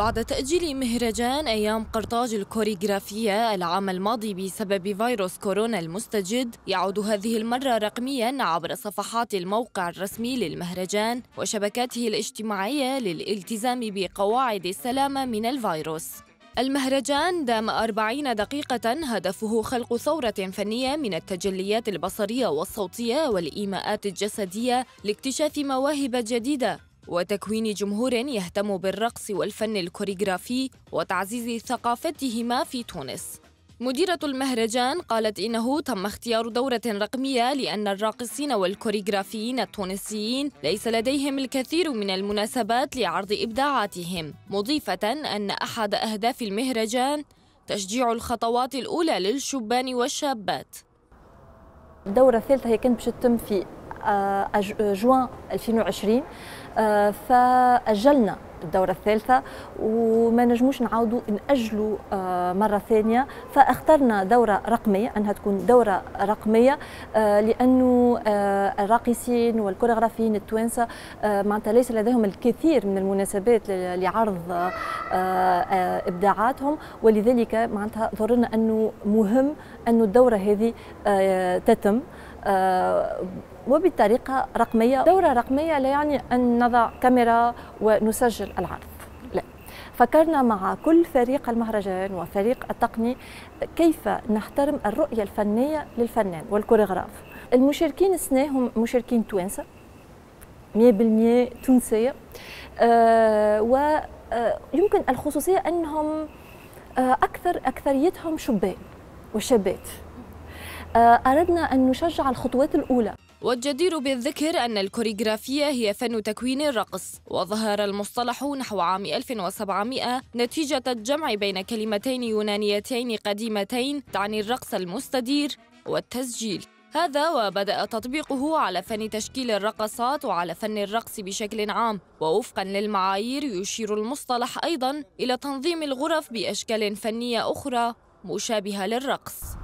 بعد تأجيل مهرجان أيام قرطاج الكوريغرافية العام الماضي بسبب فيروس كورونا المستجد يعود هذه المرة رقميا عبر صفحات الموقع الرسمي للمهرجان وشبكاته الاجتماعية للالتزام بقواعد السلامة من الفيروس المهرجان دام أربعين دقيقة هدفه خلق ثورة فنية من التجليات البصرية والصوتية والإيماءات الجسدية لاكتشاف مواهب جديدة وتكوين جمهور يهتم بالرقص والفن الكوريغرافي وتعزيز ثقافتهما في تونس مديرة المهرجان قالت إنه تم اختيار دورة رقمية لأن الراقصين والكوريغرافيين التونسيين ليس لديهم الكثير من المناسبات لعرض إبداعاتهم مضيفة أن أحد أهداف المهرجان تشجيع الخطوات الأولى للشبان والشابات الدورة الثالثة هي كانت باش تتم في آه، آه، جوان 2020 آه، فاجلنا الدوره الثالثه وما نجموش نعاودوا ناجلوا مره ثانيه فاخترنا دوره رقميه انها تكون دوره رقميه لانه الراقصين والكوريغرافيين التوانسه معناتها ليس لديهم الكثير من المناسبات لعرض آه، آه، ابداعاتهم ولذلك معناتها ظهرنا انه مهم انه الدوره هذه آه، تتم وبطريقه رقميه دوره رقميه لا يعني ان نضع كاميرا ونسجل العرض لا فكرنا مع كل فريق المهرجان وفريق التقني كيف نحترم الرؤيه الفنيه للفنان والكوريغراف المشاركين السنه هم مشاركين توانسه 100% تونسيه آه و آه، يمكن الخصوصيه انهم آه، اكثر اكثريتهم شبان وشابات آه، اردنا ان نشجع الخطوات الاولى والجدير بالذكر أن الكوريغرافية هي فن تكوين الرقص وظهر المصطلح نحو عام 1700 نتيجة الجمع بين كلمتين يونانيتين قديمتين تعني الرقص المستدير والتسجيل هذا وبدأ تطبيقه على فن تشكيل الرقصات وعلى فن الرقص بشكل عام ووفقا للمعايير يشير المصطلح أيضا إلى تنظيم الغرف بأشكال فنية أخرى مشابهة للرقص